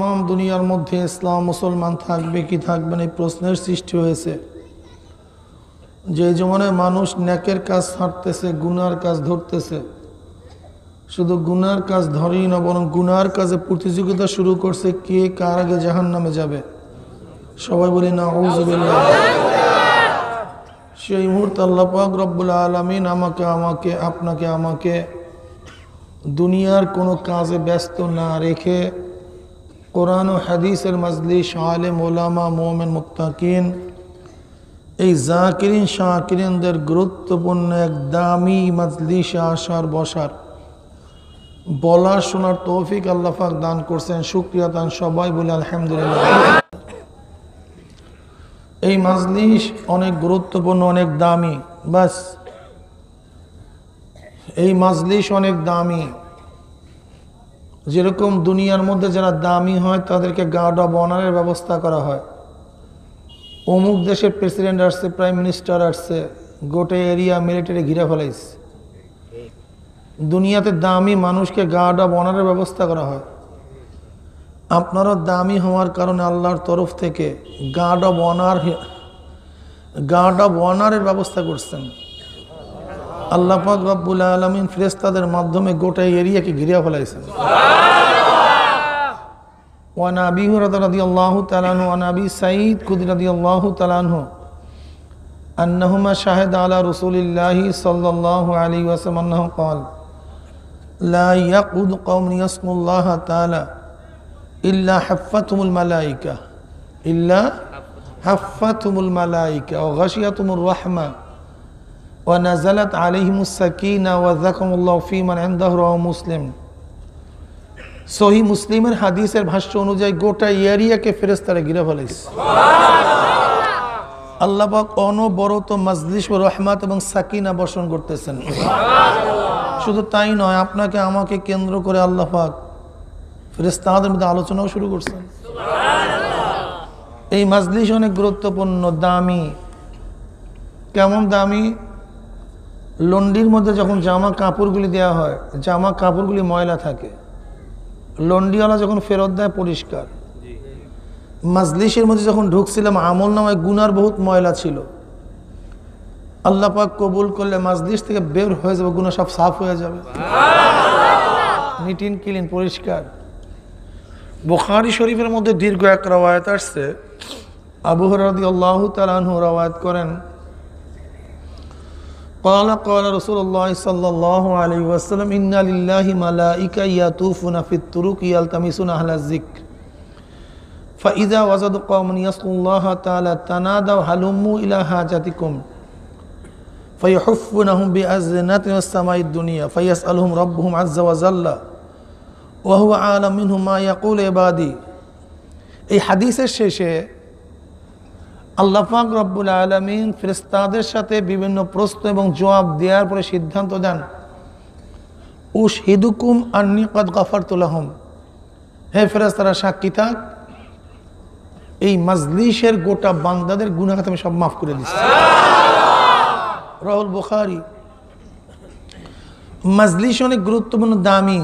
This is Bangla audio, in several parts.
তাম দুনিয়ার মধ্যে ইসলাম মুসলমান থাকবে কি থাকবে না এই প্রশ্নের সৃষ্টি হয়েছে যে জমানে মানুষ ন্যাকের কাজ ছাড়তেছে গুনার কাজ ধরতেছে শুধু গুনার কাজ ধরেই না বরং গুনার কাজে প্রতিযোগিতা শুরু করছে কে কার আগে জাহান নামে যাবে সবাই বলি না সেই মুহূর্তে আল্লাপাক রব্বুল আলমিন আমাকে আমাকে আপনাকে আমাকে দুনিয়ার কোনো কাজে ব্যস্ত না রেখে কোরআন ও হাদিসের মাজলিস আলেম ওলামা মোমেন মুক্তাকিন এই জাকিরিন শাহকিরিনদের গুরুত্বপূর্ণ এক দামি মাজলিসে আসার বসার বলার শোনার তৌফিক আল্লাফাক দান করছেন সুক্রিয়া দান সবাই বলে আলহামদুলিল্লাহ এই মাজলিস অনেক গুরুত্বপূর্ণ অনেক দামি বাস এই মাজলিস অনেক দামি যেরকম দুনিয়ার মধ্যে যারা দামি হয় তাদেরকে গার্ড অব অনারের ব্যবস্থা করা হয় অমুক দেশের প্রেসিডেন্ট আসছে প্রাইম মিনিস্টার আসছে গোটে এরিয়া মিলিটারি ঘিরে ফেলাইছে দুনিয়াতে দামি মানুষকে গার্ড অব অনারের ব্যবস্থা করা হয় আপনারও দামি হওয়ার কারণে আল্লাহর তরফ থেকে guard of honour guard of অনারের ব্যবস্থা করছেন আল্লাহ পাক রব্বুল আলমিন ফেরেস্তাদের মাধ্যমে গোটা এরিয়াকে ঘিরিয়া ফেলাইছেন ওয়ান আবি হরদ রাদি আল্লাহ তালানহ ওয়ান আবি সাঈদ কুদি রাদি আল্লাহ তালানহ أنهما شهد على رسول الله صلى الله عليه وسلم أنه قال لا يقود قوم يسمى الله تعالى إلا حفتهم الملائكة إلا حفتهم الملائكة وغشيتهم الرحمة ونزلت عليهم السكينة وذكم الله في من عنده رواه মুসলিম সহি মুসলিমের হাদিসের ভাষ্য অনুযায়ী গোটা এরিয়াকে ফেরেস্তারা গিরে ফেলাইছে আল্লাহবাক অনবরত মাজলিস ও রহমাত এবং সাকিনা বর্ষণ করতেছেন শুধু তাই নয় আপনাকে আমাকে কেন্দ্র করে আল্লাহাক ফেরেস্তাদের মধ্যে আলোচনাও শুরু করছেন এই মাজলিস অনেক গুরুত্বপূর্ণ দামি কেমন দামি লন্ডির মধ্যে যখন জামা কাপড়গুলি দেওয়া হয় জামা কাপড়গুলি ময়লা থাকে লন্ডিওয়ালা যখন ফেরত দেয় পরিষ্কার মাজলিসের মধ্যে যখন ঢুকছিলাম আমল নামায় গুনার বহুত ময়লা ছিল আল্লাপাক কবুল করলে মাজলিস থেকে বের হয়ে যাবে গুনা সব সাফ হয়ে যাবে নিটিন ক্লিন পরিষ্কার বোখারি শরীফের মধ্যে দীর্ঘ এক রওয়ায়ত আসছে আবু হরদি আল্লাহ তালাহু রওয়ায়ত করেন قال قال رسول الله صلى الله عليه وسلم إن لله ملائكة يطوفون في الطرق يلتمسون أهل الذكر فإذا وجدوا قوما يسقوا الله تعالى تنادوا هلموا إلى حاجتكم فيحفونهم بأزنة السماء الدنيا فيسألهم ربهم عز وجل وهو عالم منهم ما يقول عبادي এই হাদিসের শেষে আল্লাহাক রব্বুল আলমিন ফেরিস্তাদের সাথে বিভিন্ন প্রশ্ন এবং জবাব দেওয়ার পরে সিদ্ধান্ত দেন উস হিদুকুম নিকদ গফর তুলাহম হে ফেরেস্তারা সাক্ষী থাক এই মজলিসের গোটা বান্দাদের গুণাঘাত আমি সব মাফ করে দিচ্ছি রাহুল বুখারি মজলিস অনেক গুরুত্বপূর্ণ দামি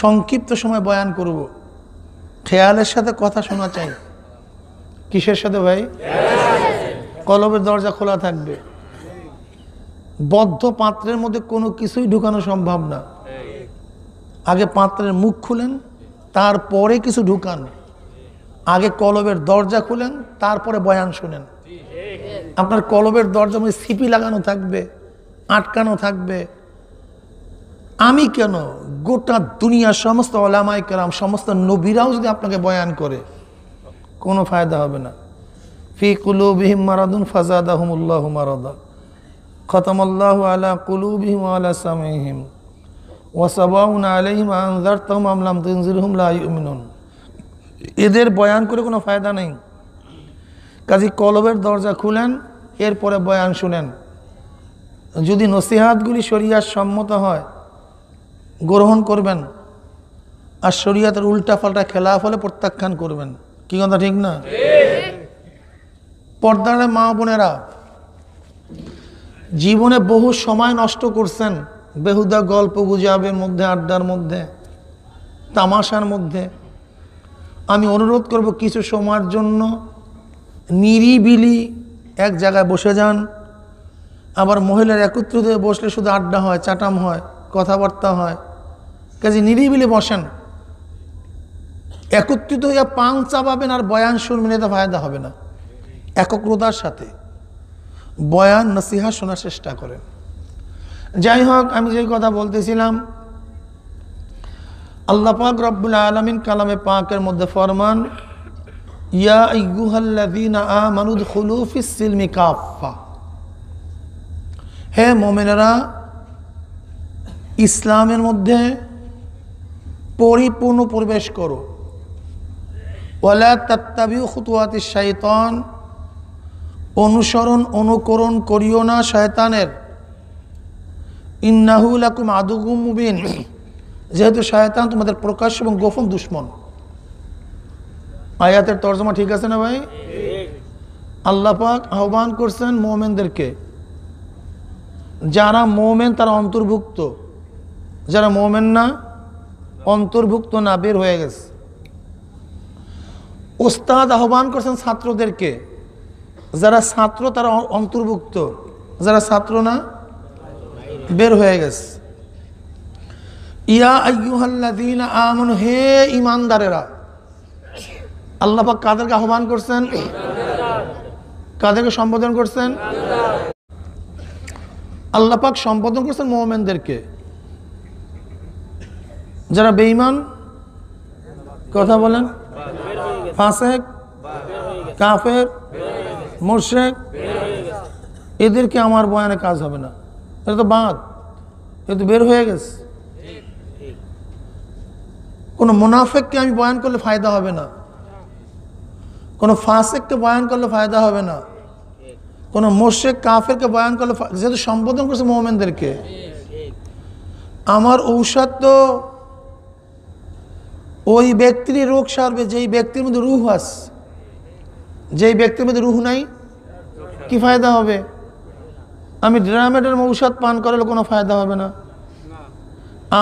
সংক্ষিপ্ত সময় বয়ান করব খেয়ালের সাথে কথা শোনা চাই কিসের সাথে ভাই কলবের দরজা খোলা থাকবে বদ্ধ পাত্রের মধ্যে কোনো কিছুই ঢুকানো সম্ভব না আগে পাত্রের মুখ খুলেন তারপরে কিছু ঢুকান আগে কলবের দরজা খুলেন তারপরে বয়ান শুনেন আপনার কলবের দরজা মধ্যে সিপি লাগানো থাকবে আটকানো থাকবে আমি কেন গোটা দুনিয়ার সমস্ত অলামাই কেরাম সমস্ত নবীরাও যদি আপনাকে বয়ান করে কোনো ফায়দা হবে না ফি বিহিম মারাদুন আহমুল্লাহ মারাদা খতমল্লাহ আলা কুলুবিহিম আলা সামিহিম ওয়াসাবাউন আলহিম আনজার তহম আমলাম হুমলা লাইমিনুন এদের বয়ান করে কোনো ফায়দা নেই কাজী কলবের দরজা খুলেন এরপরে বয়ান শুনেন যদি নসিহাতগুলি শরিয়ার সম্মত হয় গ্রহণ করবেন আর শরিয়াতের উল্টাপাল্টা খেলাফ হলে প্রত্যাখ্যান করবেন কি কথা ঠিক না পর্দারে মা বোনেরা জীবনে বহু সময় নষ্ট করছেন বেহুদা গল্প গুজাবের মধ্যে আড্ডার মধ্যে তামাশার মধ্যে আমি অনুরোধ করব কিছু সময়ের জন্য নিরিবিলি এক জায়গায় বসে যান আবার মহিলার একত্রিত বসলে শুধু আড্ডা হয় চাটাম হয় কথাবার্তা হয় কাজে নিরিবিলি বসেন একত্রিত হইয়া পাং চাপাবেন আর বয়ান শুনবেন এটা ফায়দা হবে না একক্রতার সাথে বয়ান নসিহা শোনার চেষ্টা করেন যাই হোক আমি যে কথা বলতেছিলাম আল্লাহ পাক রব্বুল আলমিন কালামে পাকের মধ্যে ফরমান ইয়া ইগুহাল্লাদিনা হে ইসলামের মধ্যে পরিপূর্ণ প্রবেশ করো ওয়ালা তাত্তাবিউ খুতুয়াতি শায়তন অনুসরণ অনুকরণ করিও না শয়তানের ইন্নাহুল আকুম আদুগুম মুবিন যেহেতু শয়তান তোমাদের প্রকাশ্য এবং গোপন দুশ্মন আয়াতের তর্জমা ঠিক আছে না ভাই আল্লাহ পাক আহ্বান করছেন মোমেনদেরকে যারা মোমেন তারা অন্তর্ভুক্ত যারা মোমেন না অন্তর্ভুক্ত না বের হয়ে গেছে ওস্তাদ আহ্বান করছেন ছাত্রদেরকে যারা ছাত্র তারা অন্তর্ভুক্ত যারা ছাত্র না বের হয়ে গেছে ইয়া আয়ুহাল্লাদিন আমন হে ইমানদারেরা আল্লাপাক কাদেরকে আহ্বান করছেন কাদেরকে সম্বোধন করছেন আল্লাপাক সম্বোধন করছেন মোমেনদেরকে যারা বেঈমান কথা বলেন ফাঁসেক কাফের মোর্শেক এদেরকে আমার বয়ানে কাজ হবে না এটা তো বাঁধ এ তো বের হয়ে গেছে কোনো মুনাফেককে আমি বয়ান করলে ফায়দা হবে না কোনো ফাঁসেককে বয়ান করলে ফায়দা হবে না কোনো মোর্শেক কাফেরকে বয়ান করলে যেহেতু সম্বোধন করছে মোহামেনদেরকে আমার ঔষধ তো ওই ব্যক্তির রোগ সারবে যেই ব্যক্তির মধ্যে রুহ আস যেই ব্যক্তির মধ্যে রুহ নাই কি ফায়দা হবে আমি ড্রামেটের ঔষধ পান করলে কোনো ফায়দা হবে না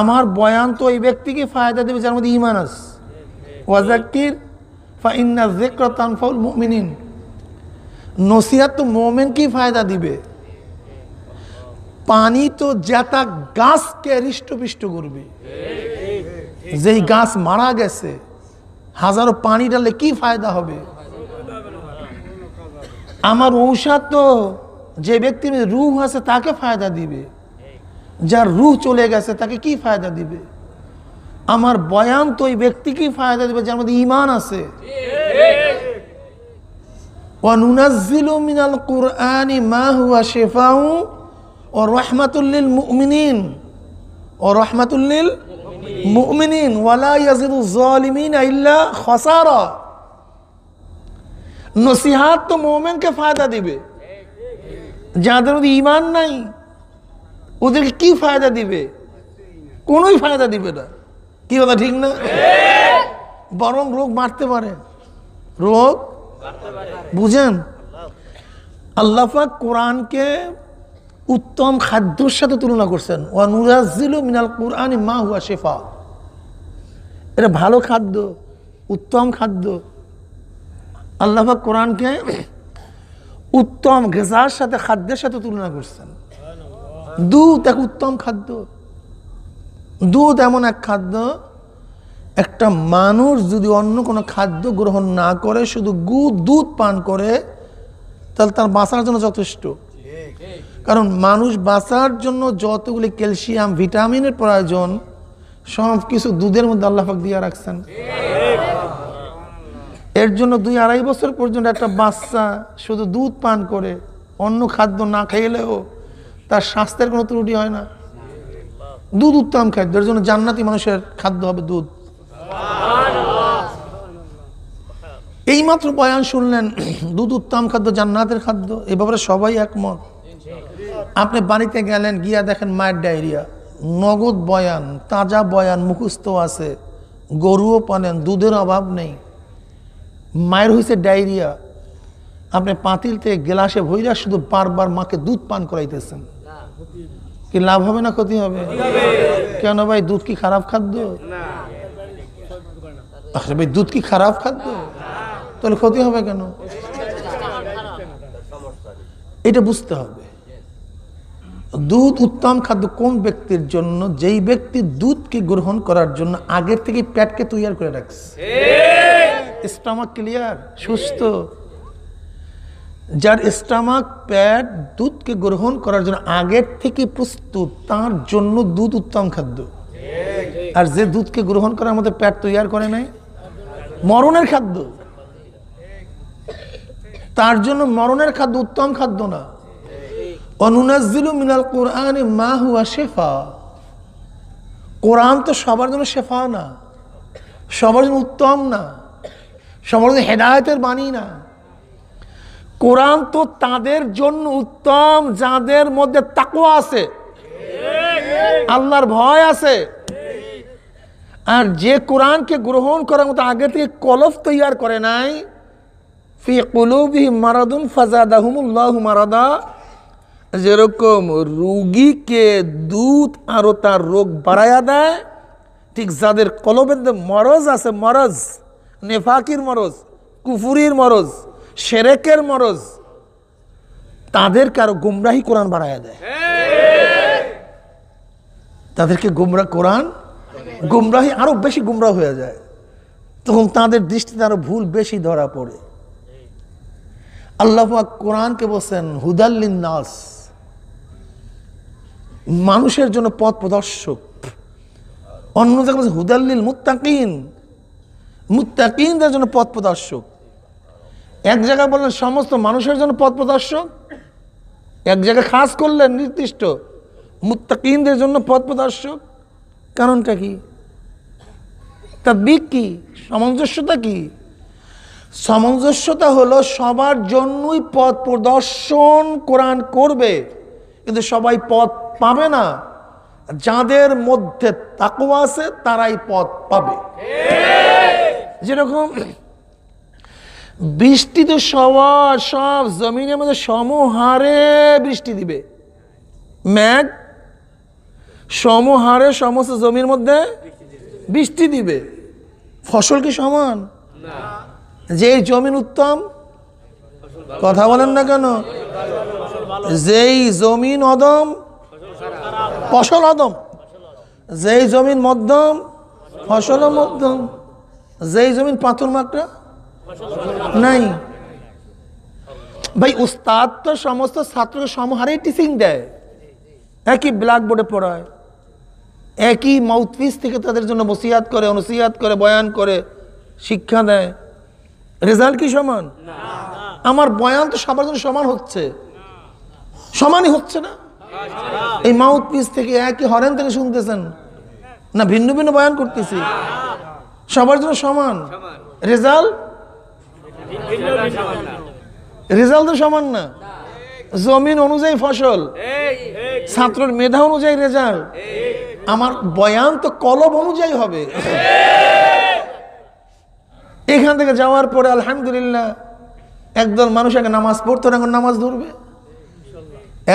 আমার বয়ান তো ওই ব্যক্তিকে ফায়দা দেবে যার মধ্যে ইমান আস ওয়াজাক্কির ফাইন্না জেকর তানফাউল মমিনিন নসিহাত তো মোমেনকেই ফায়দা দিবে পানি তো জ্যাতা গাছকে হৃষ্টপুষ্ট করবে যেই গাছ মারা গেছে হাজারো পানি ডালে কি ফায়দা হবে আমার ঔষধ তো যে ব্যক্তির রুহ আছে তাকে ফায়দা দিবে যার রুহ চলে গেছে তাকে কি ফায়দা দিবে আমার বয়ান তো ওই ব্যক্তিকে ফায়দা দিবে যার মধ্যে ইমান আছে মা হুয়া শেফাউ ও রহমাতুল্লিল মুমিনিন ওয়ালা ইয়াজিদু জালিমিন ইল্লা খসারা নসিহাত তো মোমেনকে ফায়দা দিবে যাদের মধ্যে ইমান নাই ওদেরকে কি ফায়দা দিবে কোনোই ফায়দা দিবে না কি কথা ঠিক না বরং রোগ মারতে পারে রোগ বুঝেন আল্লাহাক কোরআনকে উত্তম খাদ্যর সাথে তুলনা করছেন ওয়া নুরাজিল মিনাল কোরআন মা হুয়া শেফা এটা ভালো খাদ্য উত্তম খাদ্য আল্লাহ কোরআনকে উত্তম গেজার সাথে খাদ্যের সাথে তুলনা করছেন দুধ এক উত্তম খাদ্য দুধ এমন এক খাদ্য একটা মানুষ যদি অন্য কোনো খাদ্য গ্রহণ না করে শুধু গু দুধ পান করে তাহলে তার বাঁচার জন্য যথেষ্ট কারণ মানুষ বাঁচার জন্য যতগুলি ক্যালসিয়াম ভিটামিনের প্রয়োজন সব কিছু দুধের মধ্যে আল্লাহাক দিয়ে রাখছেন এর জন্য দুই আড়াই বছর পর্যন্ত একটা বাচ্চা শুধু দুধ পান করে অন্য খাদ্য না খাইলেও তার স্বাস্থ্যের কোনো ত্রুটি হয় না দুধ উত্তম খাদ্য এর জন্য জান্নাতি মানুষের খাদ্য হবে দুধ এইমাত্র বয়ান শুনলেন দুধ উত্তম খাদ্য জান্নাতের খাদ্য এ ব্যাপারে সবাই একমত আপনি বাড়িতে গেলেন গিয়া দেখেন মায়ের ডায়রিয়া নগদ বয়ান তাজা বয়ান মুখস্থ আছে গরুও পানেন দুধের অভাব নেই মায়ের হয়েছে ডায়রিয়া আপনি পাতিল থেকে গ্লাসে ভৈরা শুধু বারবার মাকে দুধ পান করাইতেছেন কি লাভ হবে না ক্ষতি হবে কেন ভাই দুধ কি খারাপ খাদ্য আচ্ছা ভাই দুধ কি খারাপ খাদ্য তাহলে ক্ষতি হবে কেন এটা বুঝতে হবে দুধ উত্তম খাদ্য কোন ব্যক্তির জন্য যেই ব্যক্তি দুধকে গ্রহণ করার জন্য আগের থেকে প্যাটকে তৈয়ার করে রাখছে স্টামাক ক্লিয়ার সুস্থ যার স্টামাক প্যাট দুধকে গ্রহণ করার জন্য আগের থেকে প্রস্তুত তার জন্য দুধ উত্তম খাদ্য আর যে দুধকে গ্রহণ করার মধ্যে প্যাট তৈয়ার করে নাই মরণের খাদ্য তার জন্য মরণের খাদ্য উত্তম খাদ্য না অনুনাজিলু মিনাল কোরআন মা হুয়া শেফা কোরআন তো সবার জন্য শেফা না সবার জন্য উত্তম না সবার জন্য হেদায়তের বাণী না কোরআন তো তাদের জন্য উত্তম যাদের মধ্যে তাকুয়া আছে আল্লাহর ভয় আছে আর যে কোরআনকে গ্রহণ করার মতো আগে থেকে কলফ তৈয়ার করে নাই ফি কলুবি মারাদুন ফাজাদাহুমুল্লাহ মারাদা যেরকম রুগীকে দুধ আরো তার রোগ বাড়াইয়া দেয় ঠিক যাদের কলবের মরজ আছে মরজ নেফাকির মরজ কুফুরির মরজ সেরেকের মরজ তাদেরকে আরো গুমরাহি কোরআন বাড়াইয়া দেয় তাদেরকে গুমরা কোরআন গুমরাহি আরো বেশি গুমরা হয়ে যায় তখন তাদের দৃষ্টিতে আরো ভুল বেশি ধরা পড়ে আল্লাহ কোরআনকে বলছেন হুদাল্লিন নাস মানুষের জন্য পথ প্রদর্শক অন্য জায়গায় হুদাল্লিল মুত্তাকিন মুত্তাকিনদের জন্য পথ প্রদর্শক এক জায়গায় বললেন সমস্ত মানুষের জন্য পথ প্রদর্শক এক জায়গায় খাস করলেন নির্দিষ্ট মুত্তাকিনদের জন্য পথ প্রদর্শক কারণটা কি তাদ্বিক কি সামঞ্জস্যতা কি সামঞ্জস্যতা হলো সবার জন্যই পথ প্রদর্শন কোরআন করবে কিন্তু সবাই পথ পাবে না যাদের মধ্যে তাকওয়া আছে তারাই পথ পাবে যেরকম বৃষ্টি তো সবার সব জমিনের মধ্যে সমহারে বৃষ্টি দিবে ম্যাগ সমহারে সমস্ত জমির মধ্যে বৃষ্টি দিবে ফসল কি সমান যে জমিন উত্তম কথা বলেন না কেন যেই জমিন অদম ফসল অদম যেই জমিন মধ্যম ফসলও মধ্যম যেই জমিন পাথর মাকড়া নাই ভাই উস্তাদ তো সমস্ত ছাত্রকে সমহারেই টিচিং দেয় একই ব্ল্যাকবোর্ডে পড়ায় একই মাউথপিস থেকে তাদের জন্য বসিয়াত করে অনুসিয়াত করে বয়ান করে শিক্ষা দেয় রেজাল্ট কি সমান আমার বয়ান তো সবার জন্য সমান হচ্ছে সমানই হচ্ছে না এই মাউথ পিস থেকে একই হরেন থেকে শুনতেছেন না ভিন্ন ভিন্ন বয়ান করতেছি সবার জন্য সমান রেজাল্ট রেজাল্ট তো সমান না জমিন অনুযায়ী ফসল ছাত্রের মেধা অনুযায়ী রেজাল্ট আমার বয়ান তো কলব অনুযায়ী হবে এখান থেকে যাওয়ার পরে আলহামদুলিল্লাহ একদল মানুষ আগে নামাজ পড়তো এখন নামাজ ধরবে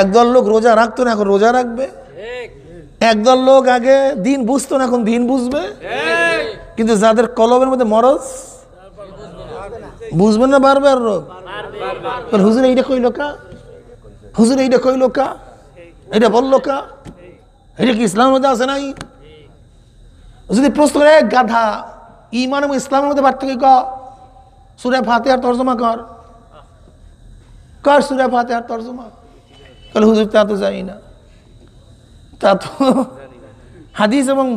একদল লোক রোজা রাখতো না এখন রোজা রাখবে একদল লোক আগে দিন বুঝতো না এখন দিন বুঝবে কিন্তু যাদের কলমের মধ্যে মরজ বুঝবেন না আর রোগ হুজুর এইটা কইল কা হুজুর এইটা কইল কা এটা বললো কা এটা কি ইসলামের মধ্যে আছে নাই যদি প্রশ্ন করে গাধা ইমান এবং ইসলামের মধ্যে পার্থক্য ক সুরে ফাতে আর তর্জমা কর কর সুরে ফাতে আর তর্জমা তাহলে হুজুর তা তো জানি না তা তো হাদিস এবং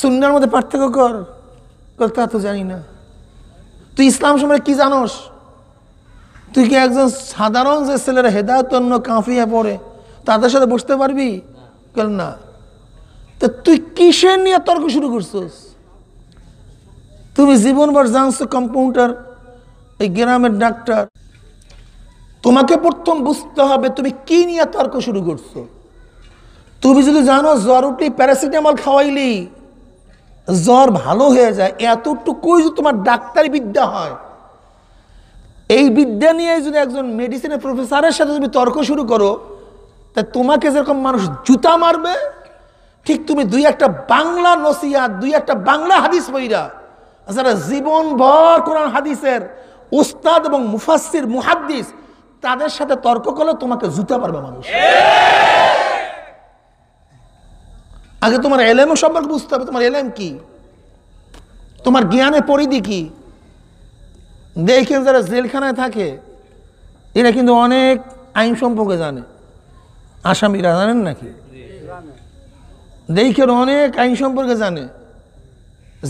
সুন্নার মধ্যে পার্থক্য কর তা তো জানি না তুই ইসলাম সম্পর্কে কি জানোস তুই কি একজন সাধারণ যে ছেলেরা অন্য কাঁফিয়া পড়ে তাদের সাথে বসতে পারবি কেন না তো তুই কিসের নিয়ে তর্ক শুরু করছিস তুমি জীবনভর জানছো কম্পাউন্ডার এই গ্রামের ডাক্তার তোমাকে প্রথম বুঝতে হবে তুমি কি নিয়ে তর্ক শুরু করছো তুমি যদি জানো জ্বর উঠলি প্যারাসিটামল খাওয়াইলি জ্বর ভালো হয়ে যায় এতটুকুই যদি তোমার ডাক্তারি বিদ্যা হয় এই বিদ্যা নিয়ে যদি একজন মেডিসিনের প্রফেসরের সাথে তুমি তর্ক শুরু করো তা তোমাকে যেরকম মানুষ জুতা মারবে ঠিক তুমি দুই একটা বাংলা নসিয়া দুই একটা বাংলা হাদিস বইরা যারা জীবন ভর কোরআন হাদিসের উস্তাদ এবং মুফাসির মুহাদ্দিস তাদের সাথে তর্ক করলে তোমাকে জুতে পারবে মানুষ আগে তোমার এলএম সম্পর্কে বুঝতে হবে তোমার এলেম কি তোমার জ্ঞানে পরিধি কি দেখেন যারা জেলখানায় থাকে এরা কিন্তু অনেক আইন সম্পর্কে জানে আসামিরা জানেন নাকি দেখেন অনেক আইন সম্পর্কে জানে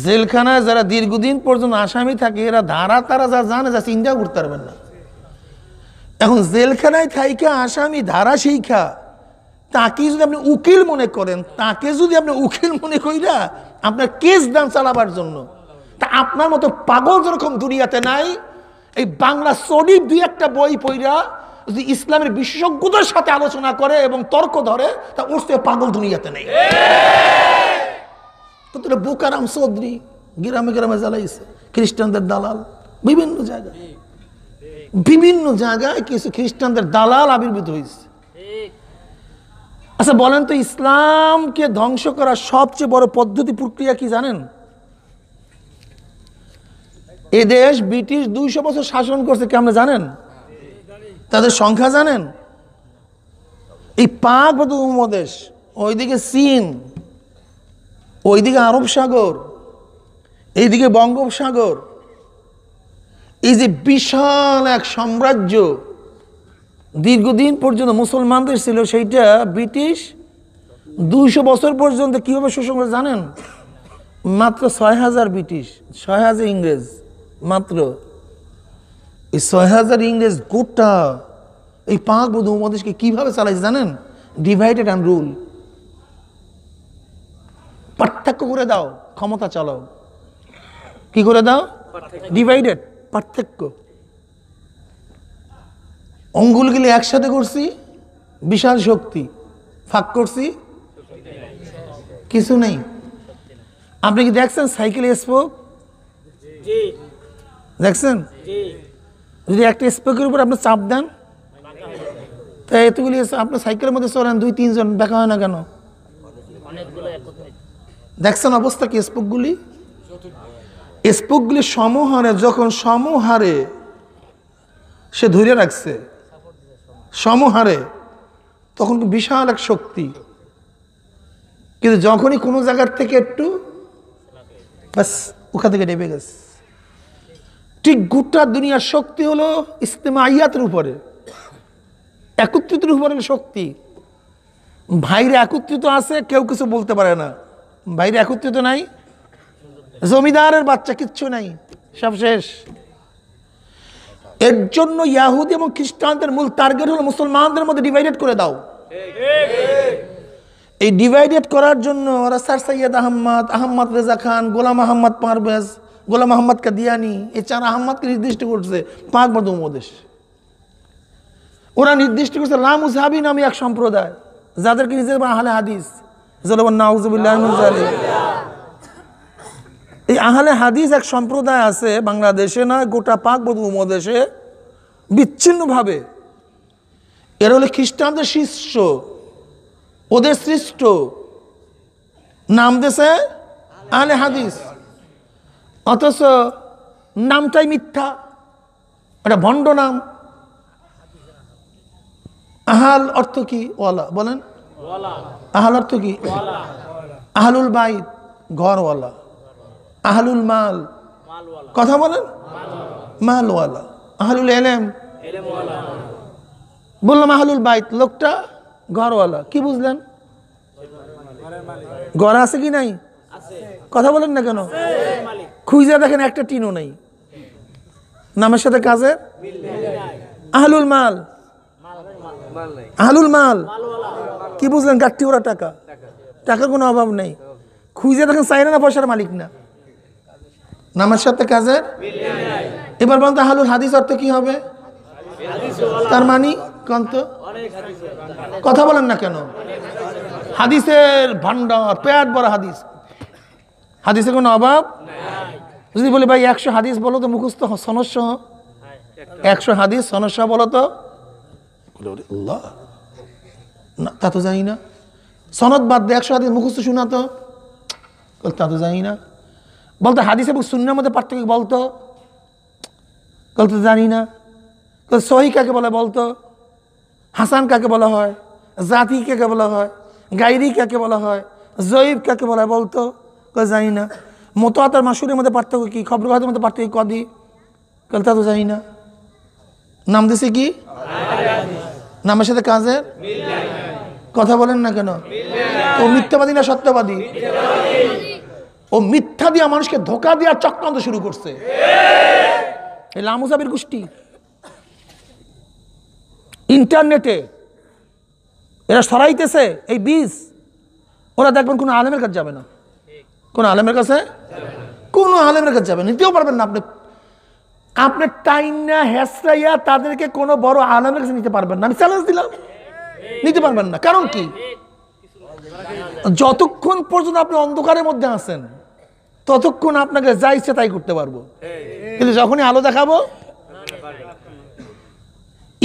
জেলখানায় যারা দীর্ঘদিন পর্যন্ত আসামি থাকে এরা ধারা তারা যা জানে যা চিন্তা করতে পারবেন না এখন জেলখানায় থাইকা আসামি ধারা শিখা তাকে যদি আপনি উকিল মনে করেন তাকে যদি আপনি উকিল মনে করিলা আপনার কেস দাম চালাবার জন্য তা আপনার মতো পাগল যেরকম দুনিয়াতে নাই এই বাংলা শরীফ দুই একটা বই পইরা যদি ইসলামের বিশেষজ্ঞদের সাথে আলোচনা করে এবং তর্ক ধরে তা ওর সে পাগল দুনিয়াতে নেই কতটা বোকারাম চৌধুরী গ্রামে গ্রামে জ্বালাইছে খ্রিস্টানদের দালাল বিভিন্ন জায়গায় বিভিন্ন জায়গায় কিছু খ্রিস্টানদের দালাল আবির্ভূত হয়েছে আচ্ছা বলেন তো ইসলামকে ধ্বংস করার সবচেয়ে বড় পদ্ধতি প্রক্রিয়া কি জানেন এ দেশ ব্রিটিশ দুইশো বছর শাসন করছে কি আমরা জানেন তাদের সংখ্যা জানেন এই পাক উপমদেশ ওইদিকে চীন ওইদিকে আরব সাগর এইদিকে বঙ্গোপসাগর এই যে বিশাল এক সাম্রাজ্য দীর্ঘদিন পর্যন্ত মুসলমানদের ছিল সেইটা ব্রিটিশ দুইশো বছর পর্যন্ত কীভাবে শোষণ করে জানেন মাত্র ছয় হাজার ব্রিটিশ ছয় হাজার ইংরেজ মাত্র এই ছয় হাজার ইংরেজ গোটা এই পাঁচ বৌদ্ধ উপদেশকে কীভাবে চালাইছে জানেন ডিভাইডেড অ্যান্ড রুল পার্থক্য করে দাও ক্ষমতা চালাও কি করে দাও ডিভাইডেড পার্থক্য অঙ্গুলগুলি একসাথে করছি বিশাল শক্তি ফাঁক করছি কিছু নেই আপনি কি দেখছেন সাইকেলে স্পোক দেখছেন যদি একটা স্পোকের উপর আপনি চাপ দেন তা এতগুলি আপনার সাইকেলের মধ্যে চলেন দুই তিনজন দেখা হয় না কেন দেখছেন অবস্থা কি স্পোকগুলি স্পুকগুলি সমহারে যখন সমহারে সে ধরে রাখছে সমহারে তখন বিশাল এক শক্তি কিন্তু যখনই কোনো জায়গার থেকে একটু ব্যাস ওখান থেকে নেমে গেছে ঠিক গোটা দুনিয়ার শক্তি হলো ইস্তেমাইয়াতের উপরে একত্রিত উপরে শক্তি ভাইরে একত্রিত আছে কেউ কিছু বলতে পারে না ভাইরে একত্রিত নাই জমিদারের বাচ্চা কিচ্ছু নাই সব শেষ এর জন্য ইয়াহুদি এবং খ্রিস্টানদের মূল টার্গেট হলো মুসলমানদের মধ্যে ডিভাইডেড করে দাও এই ডিভাইডেড করার জন্য ওরা স্যার সৈয়দ আহম্মদ আহম্মদ রেজা খান গোলাম আহম্মদ পারভেজ গোলাম আহম্মদ কাদিয়ানি এই চার আহম্মদকে নির্দিষ্ট করছে পাঁচ বর্ধম উপদেশ ওরা নির্দিষ্ট করছে লামুসাহাবি নামে এক সম্প্রদায় যাদেরকে নিজের আহলে হাদিস জলবান নাউজুবিল্লাহ এই আহলে হাদিস এক সম্প্রদায় আছে বাংলাদেশে না গোটা পাক উমদেশে বিচ্ছিন্নভাবে এরা হলো খ্রিস্টানদের শিষ্য ওদের সৃষ্ট নাম দেশে আহলে হাদিস অথচ নামটাই মিথ্যা এটা ভণ্ড নাম আহাল অর্থ কি ওয়ালা বলেন আহাল অর্থ কি আহলুল বাইত ঘরওয়ালা আহলুল মাল কথা বলেন মালওয়ালা আহলুল এলেম বললাম আহলুল বাইত লোকটা ঘরওয়ালা কি বুঝলেন ঘর আছে কি নাই কথা বলেন না কেন খুঁজে দেখেন একটা টিনও নাই নামের সাথে কাজে আহলুল মাল আহলুল মাল কি বুঝলেন গাঠটি ওরা টাকা টাকার কোনো অভাব নেই খুঁজে দেখেন চাই না পয়সার মালিক না নামের সাথে কাজের এবার বলুন তো হালুল হাদিস অর্থ কি হবে তার মানি কন্ত কথা বলেন না কেন হাদিসের ভান্ডার পেট বড় হাদিস হাদিসের কোনো অভাব যদি বলি ভাই একশো হাদিস বলো তো মুখস্থ সনস্য একশো হাদিস সনস্য বলো তো না তা তো জানি না সনদ বাদ দিয়ে একশো হাদিস মুখস্থ শোনা তো তা তো জানি না বলতো হাদিস এবং শূন্যের মধ্যে পার্থক্য বলতো বলতো জানি না সহি কাকে বলে বলতো হাসান কাকে বলা হয় জাতি কাকে বলা হয় গাইরি কাকে বলা হয় জয়ীব কাকে বলা বলতো কেউ জানি না মোতাত আর মাসুরের মধ্যে পার্থক্য কী হাতের মধ্যে পার্থক্য কদি কাল তা তো জানি না নাম দিছে কি নামের সাথে কাজের কথা বলেন না কেন তো মিথ্যাবাদী না সত্যবাদী ও মিথ্যা দিয়া মানুষকে ধোকা দেওয়ার চক্রান্ত শুরু করছে এই গোষ্ঠী ইন্টারনেটে এরা সরাইতেছে এই বীজ ওরা দেখবেন কোনো আলেমের কাছে যাবে না কোনো আলেমের কাছে কোনো আলেমের কাছে যাবে নিতেও পারবেন না আপনি আপনি টাইনা হেসরাইয়া তাদেরকে কোনো বড় আলেমের কাছে নিতে পারবেন না আমি চ্যালেঞ্জ দিলাম নিতে পারবেন না কারণ কি যতক্ষণ পর্যন্ত আপনি অন্ধকারের মধ্যে আছেন ততক্ষণ আপনাকে যা ইচ্ছে তাই করতে পারবো কিন্তু যখনই আলো দেখাবো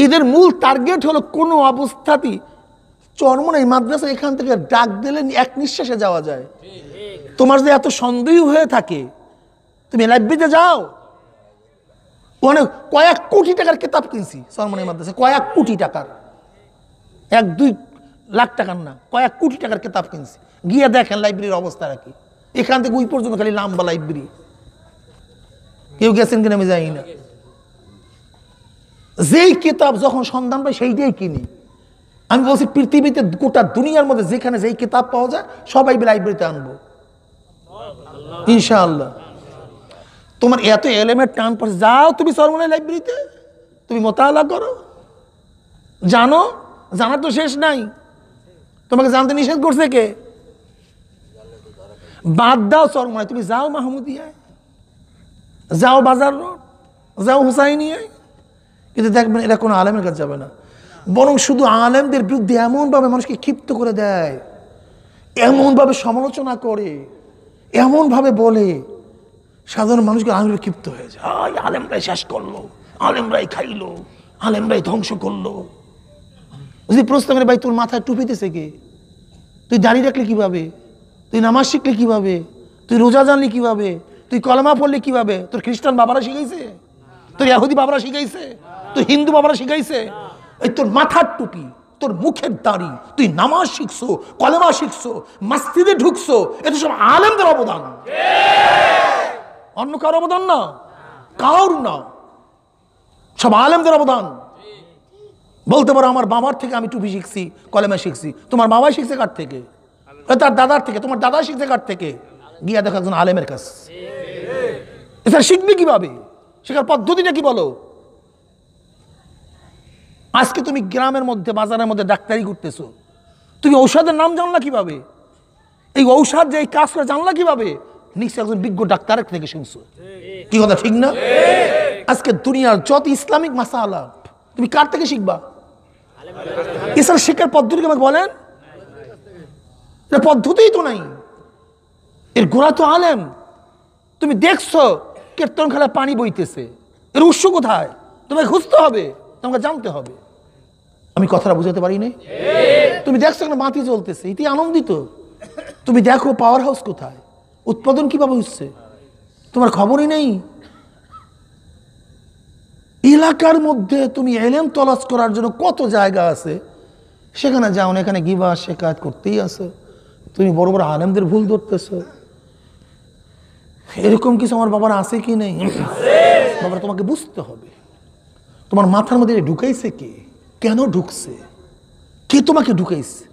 এদের মূল টার্গেট হলো কোনো অবস্থাতেই চর্মন এই মাদ্রাসা এখান থেকে ডাক দিলে এক নিঃশ্বাসে যাওয়া যায় তোমার যে এত সন্দেহ হয়ে থাকে তুমি লাইব্রেরিতে যাও অনেক কয়েক কোটি টাকার কিতাব কিনছি চর্মন এই মাদ্রাসা কয়েক কোটি টাকার এক দুই লাখ টাকার না কয়েক কোটি টাকার কেতাব কিনছি গিয়ে দেখেন লাইব্রেরির অবস্থা রাখি এখান থেকে ওই পর্যন্ত খালি লাম্বা লাইব্রেরি কেউ গেছেন কিনা আমি যাই না যেই কিতাব যখন সন্ধান পাই সেইটাই কিনি আমি বলছি পৃথিবীতে গোটা দুনিয়ার মধ্যে যেখানে যেই কিতাব পাওয়া যায় সবাই লাইব্রেরিতে আনবো ইনশাল্লাহ তোমার এত এলেমের টান পড়ছে যাও তুমি সরমনের লাইব্রেরিতে তুমি মোতালা করো জানো জানার তো শেষ নাই তোমাকে জানতে নিষেধ করছে কে বাদ দাও চরমনায় তুমি যাও মাহমুদিয়ায় যাও বাজার রোড যাও হুসাইনিয়ায় কিন্তু দেখবেন মানে এরা কোনো আলেমের কাছে যাবে না বরং শুধু আলেমদের বিরুদ্ধে এমনভাবে মানুষকে ক্ষিপ্ত করে দেয় এমনভাবে সমালোচনা করে এমনভাবে বলে সাধারণ মানুষকে আলেমরা ক্ষিপ্ত হয়ে যায় আলেমরাই শেষ করলো আলেমরাই খাইলো আলেমরাই ধ্বংস করলো যদি প্রশ্ন করে ভাই তোর মাথায় টুপিতেছে কে তুই দাঁড়িয়ে রাখলে কীভাবে তুই নামাজ শিখলে কিভাবে তুই রোজা জানলি কিভাবে তুই কলমা পড়লি কিভাবে তোর খ্রিস্টান বাবারা শিখাইছে তোর ইয়াহুদি বাবারা শিখাইছে তোর হিন্দু বাবারা শিখাইছে এই তোর মাথার টুপি তোর মুখের দাড়ি তুই নামাজ শিখছো কলেমা শিখছো মাস্তিদে ঢুকছো এটা সব আলেমদের অবদান অন্য কারো অবদান না কার না সব আলেমদের অবদান বলতে পারো আমার বাবার থেকে আমি টুপি শিখছি কলেমা শিখছি তোমার বাবা শিখছে কার থেকে তার দাদার থেকে তোমার দাদা শিখছে কার থেকে গিয়া দেখো একজন আলেমের কাছে এছাড়া শিখবে কিভাবে শেখার পদ্ধতিটা কি বলো আজকে তুমি গ্রামের মধ্যে বাজারের মধ্যে ডাক্তারি করতেছো তুমি ঔষধের নাম জানলা কিভাবে এই ঔষধ যে এই কাজটা জানলা কিভাবে নিশ্চয় একজন বিজ্ঞ ডাক্তারের থেকে শুনছো কি কথা ঠিক না আজকে দুনিয়ার যত ইসলামিক মাসা আলাপ তুমি কার থেকে শিখবা এছাড়া শেখার পদ্ধতি আমাকে বলেন সে পদ্ধতিই তো নাই এর গোড়া তো আলেম তুমি দেখছো কীর্তন খেলা পানি বইতেছে এর উৎস কোথায় তোমাকে খুঁজতে হবে তোমাকে জানতে হবে আমি কথাটা বুঝাতে পারি নি তুমি দেখছো এখানে মাটি জ্বলতেছে এটি আনন্দিত তুমি দেখো পাওয়ার হাউস কোথায় উৎপাদন কিভাবে হচ্ছে তোমার খবরই নেই এলাকার মধ্যে তুমি এলেম তলাশ করার জন্য কত জায়গা আছে সেখানে যাও না এখানে গিবা শেখায়ত করতেই আছে তুমি বড় বড় আলেমদের ভুল ধরতেছ এরকম কিছু আমার বাবার আছে কি নেই বাবার তোমাকে বুঝতে হবে তোমার মাথার মধ্যে ঢুকাইছে কে কেন ঢুকছে কে তোমাকে ঢুকাইছে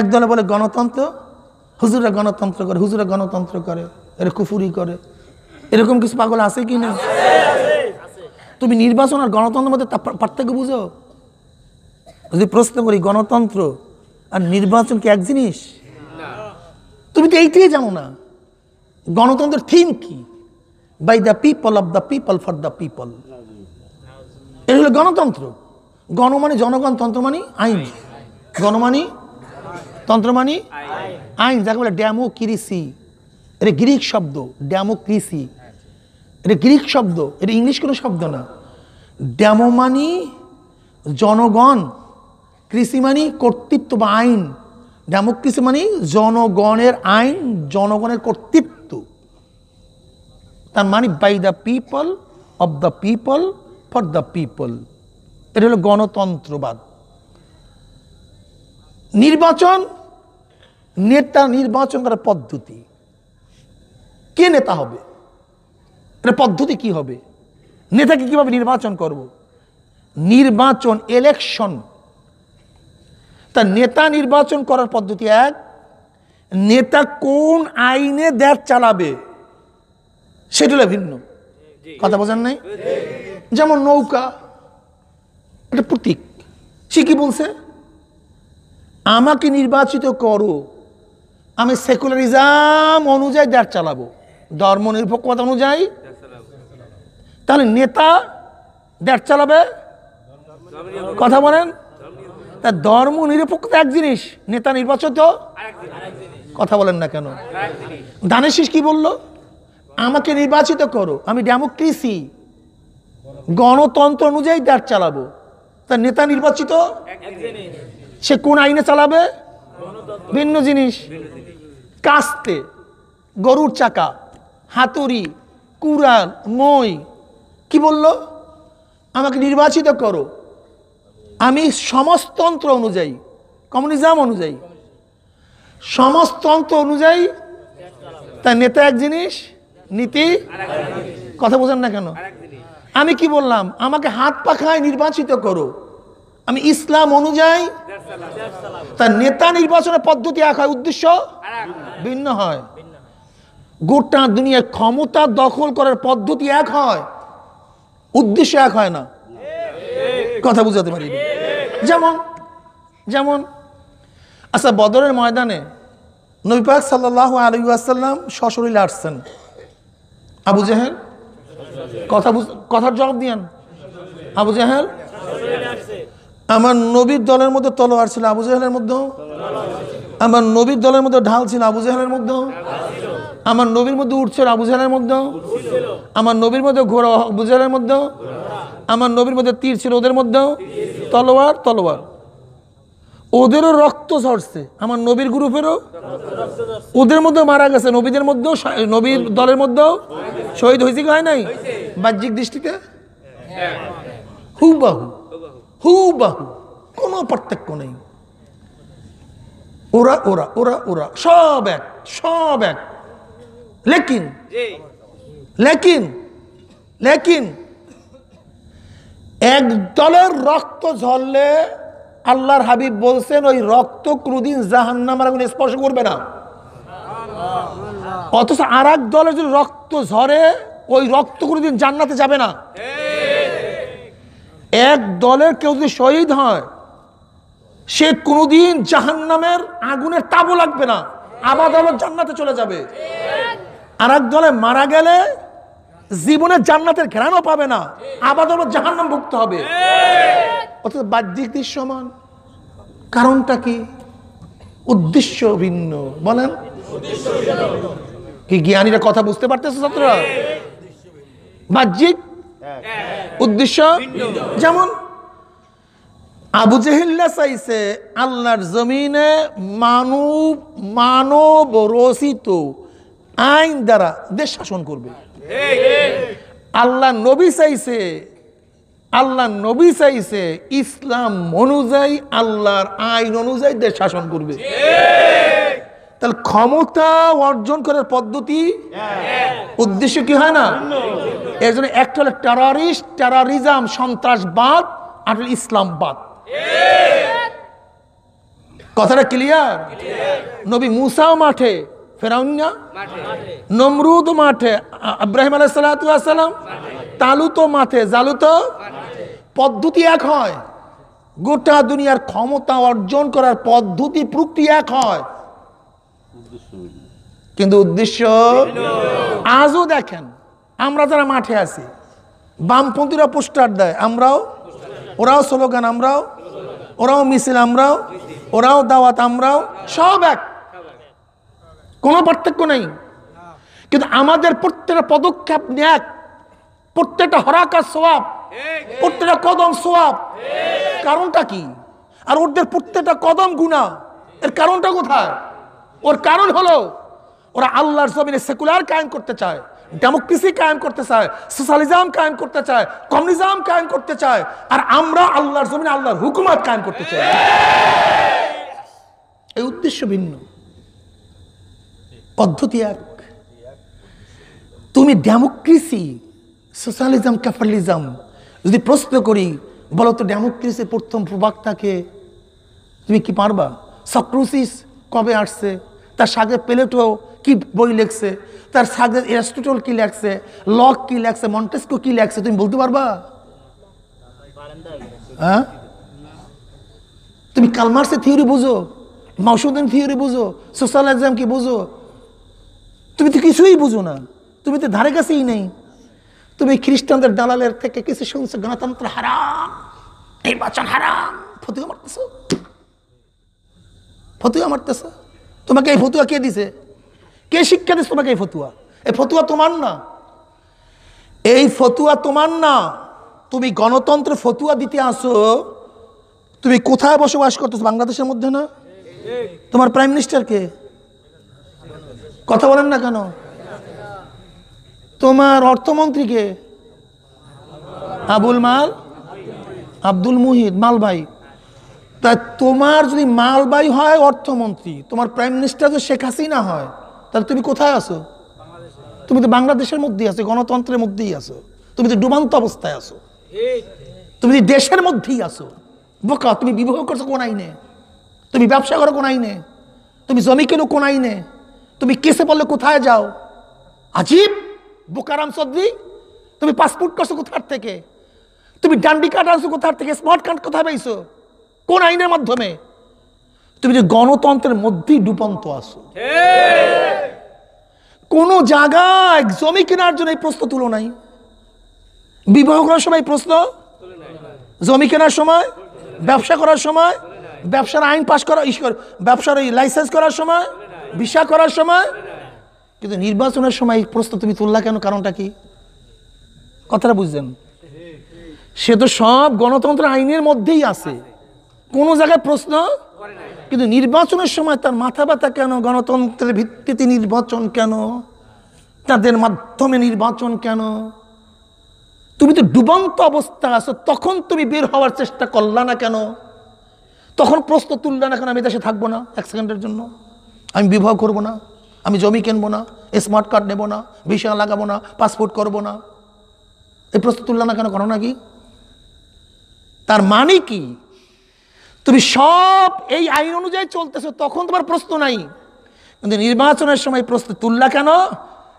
একদলে বলে গণতন্ত্র হুজুরা গণতন্ত্র করে হুজুরা গণতন্ত্র করে এরা কুফুরি করে এরকম কিছু পাগল আছে কি না তুমি নির্বাচন আর গণতন্ত্রের মধ্যে পার্থক্য বুঝো যদি প্রশ্ন করি গণতন্ত্র আর নির্বাচন কি এক জিনিস তুমি তো এইটাই জানো না গণতন্ত্রের থিম কি by the people of the people for the people এটা হলো গণতন্ত্র গণমানি জনগণ তন্ত্র মানে আইন গণমানি তন্ত্র মানে আইন যাকে বলে ড্যামোক্রিসি এটা গ্রিক শব্দ ড্যামোক্রিসি এটা গ্রিক শব্দ এটা ইংলিশ কোনো শব্দ না ড্যামো মানি জনগণ কৃষি মানি কর্তৃত্ব বা আইন ডেমোক্রেসি মানে জনগণের আইন জনগণের কর্তৃত্ব তার মানে by the people of the people for the people এটা হলো গণতন্ত্রবাদ নির্বাচন নেতা নির্বাচন করার পদ্ধতি কে নেতা হবে এটা পদ্ধতি কি হবে নেতাকে কিভাবে নির্বাচন করব নির্বাচন ইলেকশন তা নেতা নির্বাচন করার পদ্ধতি এক নেতা কোন আইনে দেশ চালাবে সেটা ভিন্ন কথা বোঝার নাই যেমন নৌকা এটা প্রতীক সে কি বলছে আমাকে নির্বাচিত করো আমি সেকুলারিজম অনুযায়ী দেশ চালাবো ধর্ম নিরপেক্ষতা অনুযায়ী তাহলে নেতা দেশ চালাবে কথা বলেন তা ধর্ম নিরপেক্ষ এক জিনিস নেতা নির্বাচিত কথা বলেন না কেন দানের কি বলল আমাকে নির্বাচিত করো আমি ডেমোক্রেসি গণতন্ত্র অনুযায়ী দাঁড় চালাবো তার নেতা নির্বাচিত সে কোন আইনে চালাবে ভিন্ন জিনিস কাস্তে গরুর চাকা হাতুরি কুড়াল মই কি বলল আমাকে নির্বাচিত করো আমি সমাজতন্ত্র অনুযায়ী কমিউনিজম অনুযায়ী সমাজতন্ত্র অনুযায়ী তার নেতা এক জিনিস নীতি কথা বোঝেন না কেন আমি কি বললাম আমাকে হাত পাখায় নির্বাচিত করো আমি ইসলাম অনুযায়ী তার নেতা নির্বাচনের পদ্ধতি এক হয় উদ্দেশ্য ভিন্ন হয় গোটা দুনিয়ায় ক্ষমতা দখল করার পদ্ধতি এক হয় উদ্দেশ্য এক হয় না কথা বুঝাতে পারি যেমন যেমন আচ্ছা বদরের ময়দানে নৈপাক সাল্লাহ আলী আসাল্লাম সশরীরে আসছেন আবু জাহেল কথা কথার জবাব দিয়ান আবু জাহেল আমার নবীর দলের মধ্যে তলোয়ার ছিল আবু জাহেলের মধ্যেও আমার নবীর দলের মধ্যে ঢাল ছিল আবু জাহেলের মধ্যেও আমার নবীর মধ্যে উঠছিল আবুজারের মধ্যেও আমার নবীর মধ্যে ঘোড়া আবুজারের মধ্যেও আমার নবীর মধ্যে তীর ছিল ওদের মধ্যেও তলোয়ার তলোয়ার ওদেরও রক্ত ঝরছে আমার নবীর গ্রুপেরও ওদের মধ্যেও মারা গেছে নবীদের মধ্যেও নবীর দলের মধ্যেও শহীদ হয়েছে কি হয় নাই বাহ্যিক দৃষ্টিতে হু বাহু হু বাহু কোনো পার্থক্য নেই ওরা ওরা ওরা ওরা সব এক সব এক लेकिन लेकिन लेकिन এক দলের রক্ত ঝরলে আল্লাহর হাবিব বলছেন ওই রক্ত কোনোদিন জাহান্নাম আর স্পর্শ করবে না অথচ আর এক দলের যদি রক্ত ঝরে ওই রক্ত কোনোদিন জান্নাতে যাবে না এক দলের কেউ যদি শহীদ হয় সে কোনোদিন জাহান্নামের আগুনের তাবো লাগবে না আবার আবার জান্নাতে চলে যাবে আর এক দলে মারা গেলে জীবনে জান্নাতের ঘেরানো পাবে না আবার জাহান্নাম ভুগতে হবে অর্থাৎ বাহ্যিক দৃশ্যমান কারণটা কি উদ্দেশ্য ভিন্ন বলেন কি জ্ঞানীরা কথা বুঝতে পারতেছে ছাত্ররা বাহ্যিক উদ্দেশ্য যেমন আবু জেহিল্লা চাইছে আল্লাহর জমিনে মানব মানব রচিত আইন দ্বারা দেশ শাসন করবে আল্লাহ নবী চাইছে আল্লাহ নবী চাইছে ইসলাম অনুযায়ী আল্লাহর আইন অনুযায়ী দেশ শাসন করবে তাহলে ক্ষমতা অর্জন করার পদ্ধতি উদ্দেশ্য কি হয় না এর জন্য একটা হলো টেরারিস্ট টেরারিজম সন্ত্রাসবাদ আর ইসলামবাদ কথাটা ক্লিয়ার নবী মুসা মাঠে ফেরাউন নমরুদ মাঠে আব্রাহিম আলাইসালাম তালুতো মাঠে জালুতো পদ্ধতি এক হয় গোটা দুনিয়ার ক্ষমতা অর্জন করার পদ্ধতি প্রক্রিয়া এক হয় কিন্তু উদ্দেশ্য আজও দেখেন আমরা যারা মাঠে আছি বামপন্থীরা পোস্টার দেয় আমরাও ওরাও স্লোগান আমরাও ওরাও মিছিল আমরাও ওরাও দাওয়াত আমরাও সব এক কোনো পার্থক্য নেই কিন্তু আমাদের প্রত্যেকটা পদক্ষেপ এক প্রত্যেকটা হরাকার সোয়াব প্রত্যেকটা কদম সোয়াব কারণটা কি আর ওদের প্রত্যেকটা কদম গুণা এর কারণটা কোথায় ওর কারণ হলো ওরা আল্লাহর জমিনে সেকুলার কায়েম করতে চায় ডেমোক্রেসি কায়েম করতে চায় সোশ্যালিজম কায়েম করতে চায় কমিউনিজম কায়েম করতে চায় আর আমরা আল্লাহর জমিনে আল্লাহর হুকুমাত কায়েম করতে চাই এই উদ্দেশ্য ভিন্ন পদ্ধতি এক তুমি ডেমোক্রেসি সোশ্যালিজম ক্যাপিটালিজম যদি প্রশ্ন করি বলো তো ডেমোক্রেসি প্রথম প্রবাক্তাকে তুমি কি পারবা সক্রোসিস কবে আসছে তার সাগে প্লেটো কি বই লেখছে তার সাগে অ্যারিস্টটল কি লেখছে লক কি লেখছে মন্টেস্কো কি লেখছে তুমি বলতে পারবা হ্যাঁ তুমি কালমার্সের থিওরি বুঝো মাউসুদ্দিন থিওরি বুঝো সোশ্যালিজম কি বুঝো তুমি তো কিছুই বুঝো না তুমি তো ধারে কাছেই নেই তুমি খ্রিস্টানদের দালালের থেকে কিছু শুনছো গণতন্ত্র হারাম নির্বাচন হারাম ফতুয়া মারতেছ ফতুয়া মারতেছ তোমাকে এই ফতুয়া কে দিছে কে শিক্ষা দিস তোমাকে এই ফতুয়া এই ফতুয়া তোমার না এই ফতুয়া তোমার না তুমি গণতন্ত্র ফতুয়া দিতে আসো তুমি কোথায় বসবাস করতেছো বাংলাদেশের মধ্যে না তোমার প্রাইম মিনিস্টারকে কথা বলেন না কেন তোমার অর্থমন্ত্রীকে আবুল মাল আব্দুল মুহিত মালবাই তা তোমার যদি মালবাই হয় অর্থমন্ত্রী তোমার প্রাইম মিনিস্টার যদি শেখ হাসিনা হয় তাহলে তুমি কোথায় আছো তুমি তো বাংলাদেশের মধ্যেই আছো গণতন্ত্রের মধ্যেই আছো তুমি তো ডুবান্ত অবস্থায় আছো তুমি যদি দেশের মধ্যেই আছো বোকা তুমি বিবাহ করছো কোন আইনে তুমি ব্যবসা করো কোন আইনে তুমি জমি কেন কোন আইনে তুমি কেসে বললে কোথায় যাও আজীব বোকারাম সদ্দি তুমি পাসপোর্ট করছো কোথার থেকে তুমি ডান্ডি কার্ড আনছো কোথার থেকে স্মার্ট কার্ড কোথায় পাইছো কোন আইনের মাধ্যমে তুমি যে গণতন্ত্রের মধ্যেই ডুপন্ত আসো কোনো জায়গায় জমি কেনার জন্য এই প্রশ্ন তুলো নাই বিবাহ করার সময় প্রশ্ন জমি কেনার সময় ব্যবসা করার সময় ব্যবসার আইন পাশ করা ব্যবসার ওই লাইসেন্স করার সময় ভিসা করার সময় কিন্তু নির্বাচনের সময় প্রশ্ন তুমি তুললা কেন কারণটা কি কথাটা বুঝলেন সে তো সব গণতন্ত্র আইনের মধ্যেই আছে কোনো জায়গায় প্রশ্ন কিন্তু নির্বাচনের সময় তার মাথা ব্যথা কেন গণতন্ত্রের ভিত্তিতে নির্বাচন কেন তাদের মাধ্যমে নির্বাচন কেন তুমি তো ডুবন্ত অবস্থা আছো তখন তুমি বের হওয়ার চেষ্টা করলা না কেন তখন প্রশ্ন তুললা না কেন আমি দেশে থাকবো না এক সেকেন্ডের জন্য আমি বিবাহ করব না আমি জমি কিনবো না স্মার্ট কার্ড নেব না ভিসা লাগাবো না পাসপোর্ট করব না এই প্রশ্ন তুললা না কেন করো না কি তার মানে কি তুমি সব এই আইন অনুযায়ী চলতেছো তখন তোমার প্রশ্ন নাই কিন্তু নির্বাচনের সময় প্রশ্ন তুললা কেন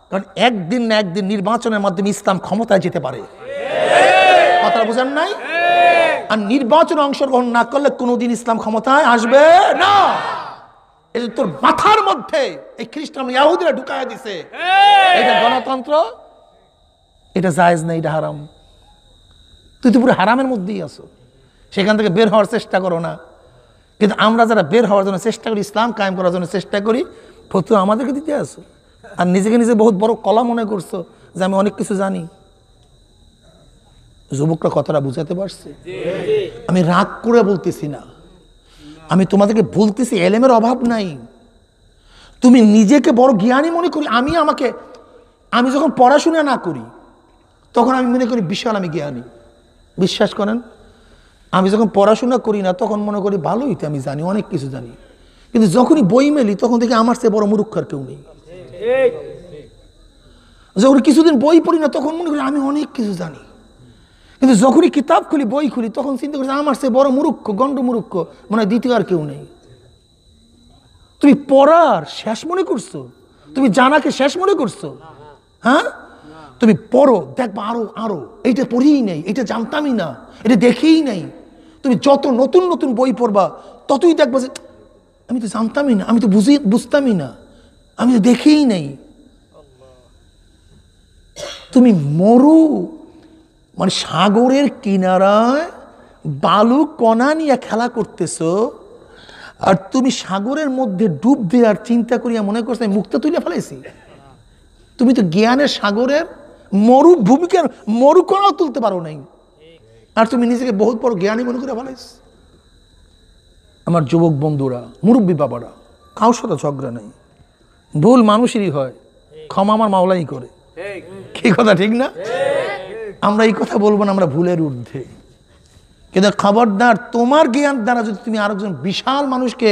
কারণ একদিন না একদিন নির্বাচনের মাধ্যমে ইসলাম ক্ষমতায় যেতে পারে কথা বোঝান নাই আর নির্বাচনে অংশগ্রহণ না করলে কোনোদিন ইসলাম ক্ষমতায় আসবে না এই তোর মাথার মধ্যে এই খ্রিস্টান ইয়াহুদিরা ঢুকায় দিছে এটা গণতন্ত্র এটা জায়েজ না এটা হারাম তুই তো পুরো হারামের মধ্যেই আছো সেখান থেকে বের হওয়ার চেষ্টা করো না কিন্তু আমরা যারা বের হওয়ার জন্য চেষ্টা করি ইসলাম কায়েম করার জন্য চেষ্টা করি ফতু আমাদেরকে দিতে আসো আর নিজেকে নিজে বহুত বড় কলা মনে করছো যে আমি অনেক কিছু জানি যুবকরা কথাটা বুঝাতে পারছি আমি রাগ করে বলতেছি না আমি তোমাদেরকে বলতেছি এলেমের অভাব নাই তুমি নিজেকে বড় জ্ঞানী মনে করি আমি আমাকে আমি যখন পড়াশোনা না করি তখন আমি মনে করি বিশাল আমি জ্ঞানী বিশ্বাস করেন আমি যখন পড়াশোনা করি না তখন মনে করি ভালোই তো আমি জানি অনেক কিছু জানি কিন্তু যখনই বই মেলি তখন থেকে আমার সে বড় মুরুক্ষার কেউ নেই যখন কিছুদিন বই পড়ি না তখন মনে করি আমি অনেক কিছু জানি কিন্তু যখনই কিতাব খুলি বই খুলি তখন চিন্তা করছি আমার সে বড় মুরুক্ষ গণ্ড মুরুক্ষ মনে হয় দ্বিতীয় আর কেউ নেই তুমি পড়ার শেষ মনে করছো তুমি জানাকে শেষ মনে করছো হ্যাঁ তুমি পড়ো দেখবা আরো আরো এইটা পড়িই নাই এটা জানতামই না এটা দেখেই নাই তুমি যত নতুন নতুন বই পড়বা ততই দেখবা যে আমি তো জানতামই না আমি তো বুঝি বুঝতামই না আমি তো দেখেই নাই তুমি মরু মানে সাগরের কিনারায় বালু কণা নিয়ে খেলা করতেছ আর তুমি সাগরের মধ্যে ডুব দিয়ে আর চিন্তা করিয়া মনে করছো আমি মুক্তা তুলে ফেলেছি তুমি তো জ্ঞানের সাগরের মরু ভূমিকার মরু কণাও তুলতে পারো নাই আর তুমি নিজেকে বহুত বড় জ্ঞানী মনে করে ফেলাইছ আমার যুবক বন্ধুরা মুরব্বী বাবারা কাউ সাথে ঝগড়া নেই ভুল মানুষেরই হয় ক্ষমা আমার মাওলাই করে কি কথা ঠিক না আমরা এই কথা বলবো না আমরা ভুলের ঊর্ধ্বে কিন্তু খবরদার তোমার জ্ঞান দ্বারা যদি তুমি আরেকজন বিশাল মানুষকে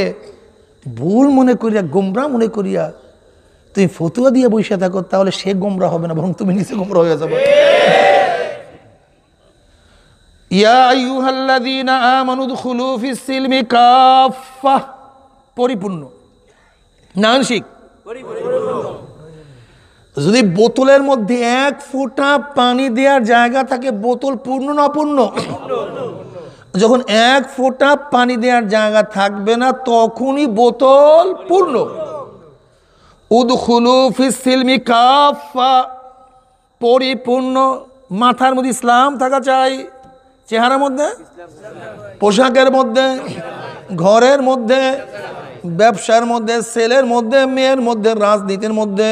ভুল মনে করিয়া গোমরা মনে করিয়া তুমি ফতুয়া দিয়ে বসে থাকো তাহলে সে গোমরা হবে না বরং তুমি নিজে গোমরা হয়ে যাবে পরিপূর্ণ নানসিক পরিপূর্ণ যদি বোতলের মধ্যে এক ফোঁটা পানি দেওয়ার জায়গা থাকে বোতল পূর্ণ না পূর্ণ যখন এক ফোঁটা পানি দেওয়ার জায়গা থাকবে না তখনই বোতল পূর্ণ পরিপূর্ণ মাথার মধ্যে ইসলাম থাকা চাই চেহারার মধ্যে পোশাকের মধ্যে ঘরের মধ্যে ব্যবসার মধ্যে সেলের মধ্যে মেয়ের মধ্যে রাজনীতির মধ্যে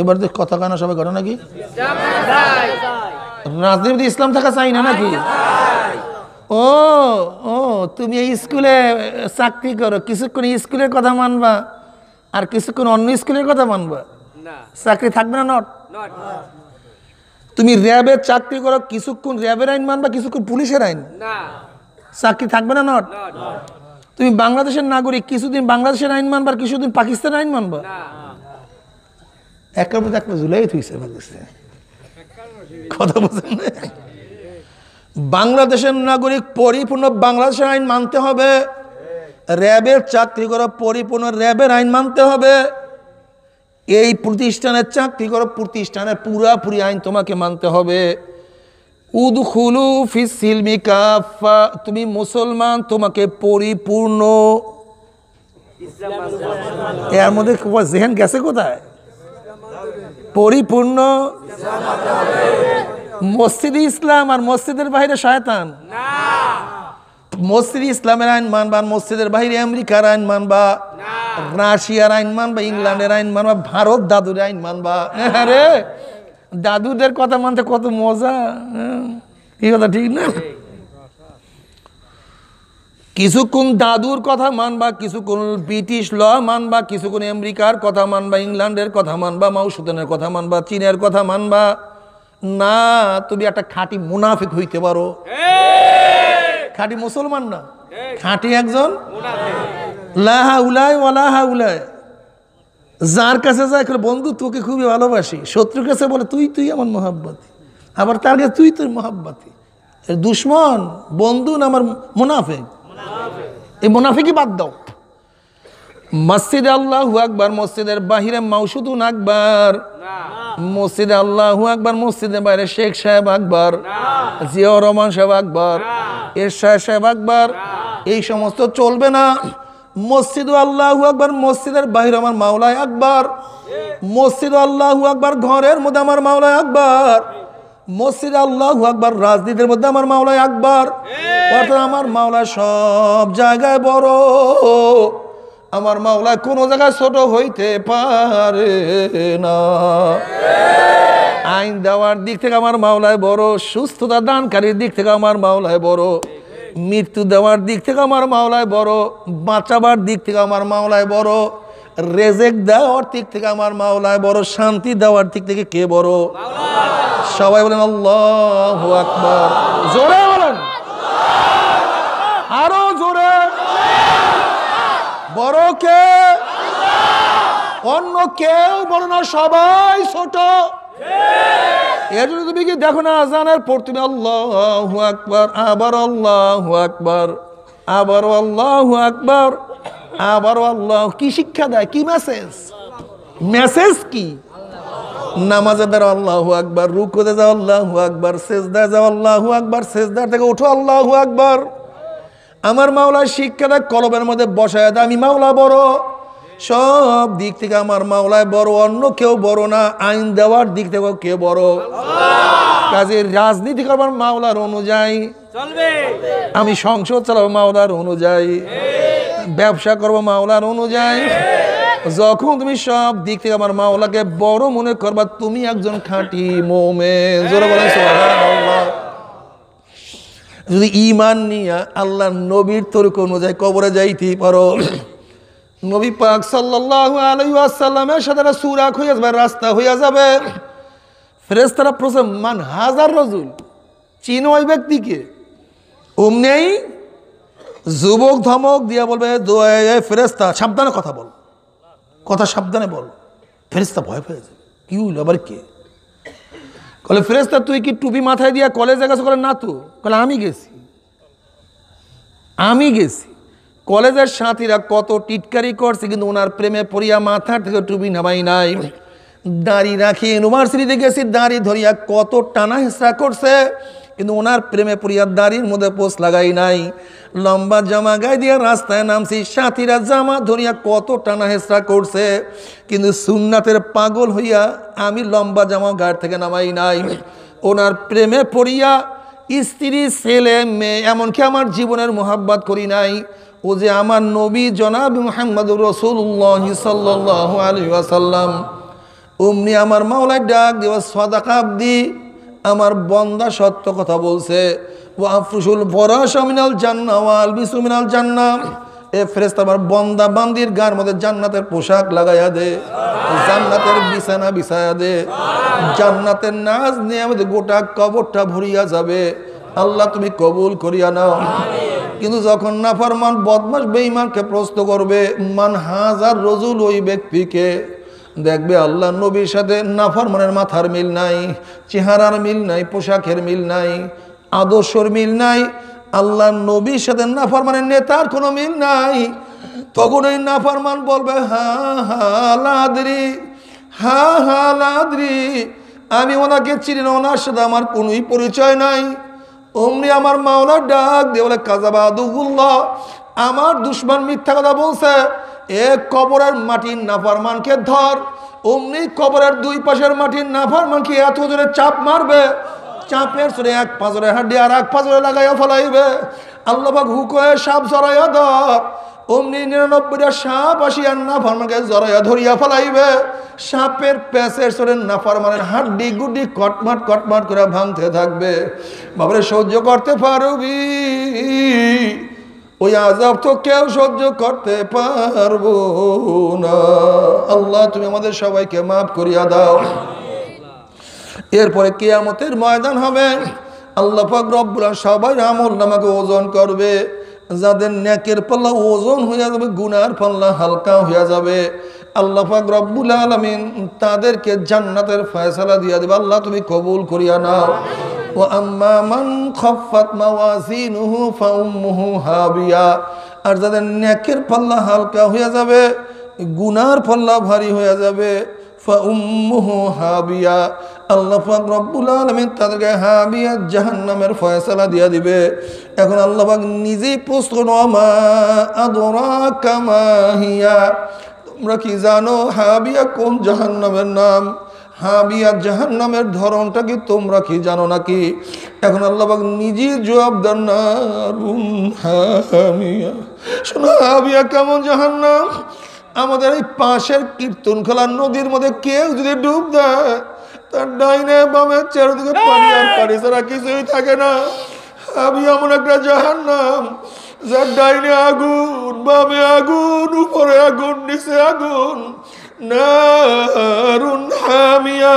এবার তো কথা কেন সবাই ঘটনা কি রাজনীতি ইসলাম থাকা চাই না নাকি ও ও তুমি এই স্কুলে চাকরি করো কিছুক্ষণ স্কুলের কথা মানবা আর কিছুক্ষণ অন্য স্কুলের কথা মানবা চাকরি থাকবে না নট তুমি র্যাবে চাকরি করো কিছুক্ষণ র্যাবের আইন মানবা কিছুক্ষণ পুলিশের আইন চাকরি থাকবে না নট তুমি বাংলাদেশের নাগরিক কিছুদিন বাংলাদেশের আইন মানবা আর কিছুদিন পাকিস্তান আইন মানবা একের একটা জুলাই কথা বলছেন বাংলাদেশের নাগরিক পরিপূর্ণ বাংলাদেশের আইন মানতে হবে র্যাবের চাকরি করা পরিপূর্ণ র্যাবের আইন মানতে হবে এই প্রতিষ্ঠানের চাকরি করা প্রতিষ্ঠানের পুরাপুরি আইন তোমাকে মানতে হবে উদখুলু ফিসিলমি কাফা তুমি মুসলমান তোমাকে পরিপূর্ণ এর মধ্যে জেহেন গেছে কোথায় পরিপূর্ণ মসজিদ ইসলাম আর মসজিদের বাইরে শায়তান মসজিদ ইসলামের আইন মানবা মসজিদের বাইরে আমেরিকার আইন মানবা রাশিয়ার আইন মানবা ইংল্যান্ডের আইন মানবা ভারত দাদুর আইন মানবা হ্যাঁ রে দাদুদের কথা মানতে কত মজা কি হ্যাঁ? কথা ঠিক না কিছুক্ষণ দাদুর কথা মানবা কিছুক্ষণ ব্রিটিশ ল মানবা কিছুক্ষণ আমেরিকার কথা মানবা ইংল্যান্ডের কথা মানবা মাউসুদানের কথা মানবা চীনের কথা মানবা না তুমি একটা খাঁটি মুনাফিক হইতে পারো খাঁটি মুসলমান না খাঁটি একজন লাহা উলায় ওয়ালাহা উলায় যার কাছে যায় করে বন্ধু তোকে খুবই ভালোবাসি শত্রুর কাছে বলে তুই তুই আমার মহাব্বাতি আবার তার কাছে তুই তোর মহাব্বাতি দুশ্মন বন্ধু না আমার মুনাফে এই কি বাদ দাও মসজিদ আল্লাহ আকবর মসজিদের বাহিরে মাউসুদুন আকবার মসজিদ আল্লাহ আকবর মসজিদের বাইরে শেখ সাহেব আকবার জিয়া রহমান সাহেব আকবার এরশাহ সাহেব আকবার এই সমস্ত চলবে না মসজিদ আল্লাহ আকবর মসজিদের বাহিরে আমার মাওলায় আকবার মসজিদ আল্লাহ আকবর ঘরের মধ্যে আমার মাওলায় আকবার মসজিদ আল্লাহ আকবর রাজনীতির মধ্যে আমার মাওলায় আকবার অর্থাৎ আমার মাওলায় সব জায়গায় বড় আমার মাওলায় কোনো জায়গায় ছোট হইতে পারে না আইন দেওয়ার দিক থেকে আমার মাওলায় বড় সুস্থতা দানকারীর দিক থেকে আমার মাওলায় বড় মৃত্যু দেওয়ার দিক থেকে আমার মাওলায় বড় বাঁচাবার দিক থেকে আমার মাওলায় বড় রেজেক দেওয়ার দিক থেকে আমার মাওলায় বড় শান্তি দেওয়ার দিক থেকে কে বড় সবাই বলেন আল্লাহ আকবর জোরে বলেন আরো জোরে বড় কে অন্য কেউ বলো না সবাই ছোট এর জন্য তুমি কি দেখো না আজানের পর তুমি আল্লাহ আকবর আবার আল্লাহ আকবর আবার আল্লাহ আকবর আবার আল্লাহ কি শিক্ষা দেয় কি মেসেজ মেসেজ কি নামাজে দ্বারা আল্লাহ আকবর রুকুতে যাও আল্লাহ আকবর সেজদায় যাও আল্লাহ আকবর সেজদার থেকে উঠো আল্লাহ আকবর আমার মাওলার দেয় কলবের মধ্যে বসায় আমি মাওলা বড় সব দিক থেকে আমার মাওলায় বড় অন্য কেউ বড় না আইন দেওয়ার দিক থেকেও কে বড় কাজে রাজনীতি করবার মাওলার অনুযায়ী আমি সংসদ চালাবো মাওলার অনুযায়ী ব্যবসা করবো মাওলার অনুযায়ী যখন তুমি সব দিক থেকে আমার মাওলাকে বড় মনে করবা তুমি একজন খাঁটি মোমে জোরে যদি ইমান নিয়ে আল্লাহ নবীর তরিক অনুযায়ী কবরে যাইতেই পারো নবী পাক সাল্লাহু আলাইসাল্লামের সাথে একটা সুরাক হয়ে যাবে রাস্তা হয়ে যাবে ফেরেশতারা প্রশ্ন মান হাজার রজুল চিন ওই ব্যক্তিকে অমনেই যুবক ধমক দিয়া বলবে ফেরেস্তা সাবধানে কথা বল কথা সাবধানে বল ফেরেস্তা ভয় পেয়ে যাবে কি হইল আবার কে কলে ফেরেস্তা তুই কি টুপি মাথায় দিয়া কলেজে গেছো কলে না তো কলে আমি গেছি আমি গেছি কলেজের সাথীরা কত টিটকারি করছে কিন্তু ওনার প্রেমে পড়িয়া মাথার থেকে টুপি নামাই নাই দাঁড়ি রাখি ইউনিভার্সিটিতে গেছি দাঁড়ি ধরিয়া কত টানা হিসা করছে কিন্তু ওনার প্রেমে পড়িয়া দাঁড়ির মধ্যে পোস্ট লাগাই নাই লম্বা জামা গায়ে দিয়া রাস্তায় নামছি সাথীরা জামা ধরিয়া কত টানা হেসরা করছে কিন্তু সুন্নাতের পাগল হইয়া আমি লম্বা জামা গায়ের থেকে নামাই নাই ওনার প্রেমে পড়িয়া স্ত্রী ছেলে মেয়ে এমনকি আমার জীবনের মোহাব্বাত করি নাই ও যে আমার নবী জনাব মোহাম্মদ রসুল্লাহ সাল্লাহ অমনি আমার মাওলায় ডাক কাপ সদাকাব্দি আমার বন্দা সত্য কথা বলছে ও আফরুসুল বরাসমিনাল জান্না ও আলবিসুমিনাল জান্না এ ফেরেস্ত আমার বন্দা বান্দির গার মধ্যে জান্নাতের পোশাক লাগাইয়া দে জান্নাতের বিছানা বিছায়া দে জান্নাতের নাচ নিয়ে আমাদের গোটা কবরটা ভরিয়া যাবে আল্লাহ তুমি কবুল করিয়া নাও কিন্তু যখন নাফরমান বদমাস বেঈমানকে প্রশ্ন করবে মান হাজার রজুল ওই ব্যক্তিকে দেখবে আল্লাহ নবীর সাথে নাফরমানের মাথার মিল নাই চেহারার মিল নাই পোশাকের মিল নাই আদর্শর মিল নাই আল্লাহ নবীর সাথে নাফরমানের নেতার কোনো মিল নাই তখন ওই নাফরমান বলবে হা হা লাদরি হা হা লাদরি আমি ওনাকে চিনি না ওনার সাথে আমার কোনোই পরিচয় নাই অমনি আমার মাওলার ডাক দিয়ে বলে কাজাবাদুগুল্লা আমার দুশ্মন মিথ্যা কথা বলছে এ কবরের মাটির নাফার মানকে ধর অমনি কবরের দুই পাশের মাটির নাফার মানকে এত জোরে চাপ মারবে চাপের সরে এক পাঁচরে হাড্ডি আর এক পাঁচরে লাগাইয়া ফলাইবে আল্লাহ হুকয়ে সাপ জড়াইয়া ধর অমনি নিরানব্বইটা সাপ আসিয়ান না ফরমানকে জড়াইয়া ধরিয়া ফেলাইবে সাপের প্যাসের সরেন না ফরমানের হাড্ডি গুড্ডি কটমাট কটমাট করে ভাঙতে থাকবে বাবারে সহ্য করতে পারবি ওই আজাব তো কেউ সহ্য করতে পারবো না আল্লাহ তুমি আমাদের সবাইকে মাফ করিয়া দাও এরপরে কেয়ামতের ময়দান হবে আল্লাহ পাক রব্বুল সবাই আমল নামাকে ওজন করবে যাদের ন্যাকের পাল্লা ওজন হইয়া যাবে গুনার পাল্লা হালকা হইয়া যাবে আল্লাহ পাক রব্বুল আলমিন তাদেরকে জান্নাতের ফয়সালা দিয়া দেবে আল্লাহ তুমি কবুল করিয়া নাও ও আম্মা মান খফাত মাওয়াসিনুহু ফাউম্মুহু হাবিয়া আর যাদের ন্যাকের পাল্লা হালকা হইয়া যাবে গুনার পাল্লা ভারী হইয়া যাবে হাবিয়া তাদেরকে হাবিয়া জাহান্নামের দিয়ে দিবে এখন নিজেই কামাহিয়া তোমরা কি জানো হাবিয়া কোন জাহান্নামের নাম হাবিয়া জাহান্নামের ধরনটা কি তোমরা কি জানো নাকি এখন আল্লাহবাগ নিজে জবাব দেন না শোনো হাবিয়া কেমন জাহান্নাম আমাদের এই পাশের কীর্তনখোলা নদীর মধ্যে কেউ যদি ডুব দেয় তার ডাইনে বামে চারিদিকে পানি আর পানি ছাড়া কিছুই থাকে না আমি এমন একটা জাহান নাম যার ডাইনে আগুন বামে আগুন উপরে আগুন নিচে আগুন নারুন হামিয়া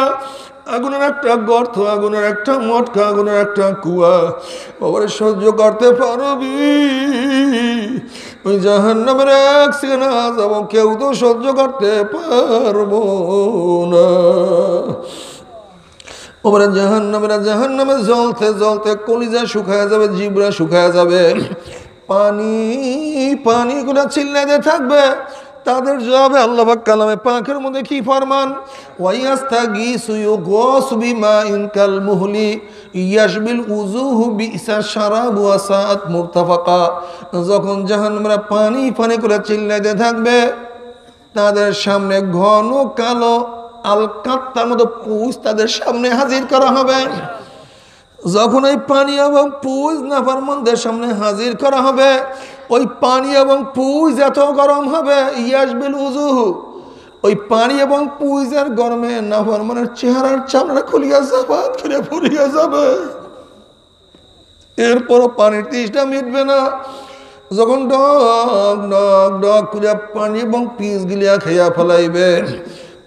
আগুনের একটা গর্ত আগুনের একটা মটকা আগুনের একটা কুয়া বাবারে সহ্য করতে পারবি ওই জাহান্নামের এক সেকেন্ড যাব কেউ তো সহ্য করতে পারবো না ওপরে জাহান্নামেরা জাহান্নামে জলতে জলতে কলিজা শুকায় যাবে জিবরা শুকায় যাবে পানি পানিগুলো করে চিল্লাতে থাকবে তাদের জবাবে আল্লাহাক কালামে পাখের মধ্যে কি ফরমান ওয়াইয়াস্তা গি সুয়ু গোস ইনকাল মুহলি ইয়াসবিল উজুহু বিসা সারা বুয়াসাত মুরতাফাকা যখন জাহানমরা পানি ফানি করে চিল্লাইতে থাকবে তাদের সামনে ঘন কালো আলকাত্তার মতো পুষ তাদের সামনে হাজির করা হবে যখন এই পানি এবং পুষ নাফারমানদের সামনে হাজির করা হবে ওই পানি এবং পুজ এত গরম হবে বিল উজুহু ওই পানি এবং পুজের গরমে মানে চেহারার চামড়া খুলিয়া যাবে খুলিয়া ফুলিয়া যাবে এরপরও পানির তৃষ্ণা মিটবে না যখন ডক ডক ডক খুলিয়া পানি এবং পিস গিলিয়া খেয়া ফেলাইবে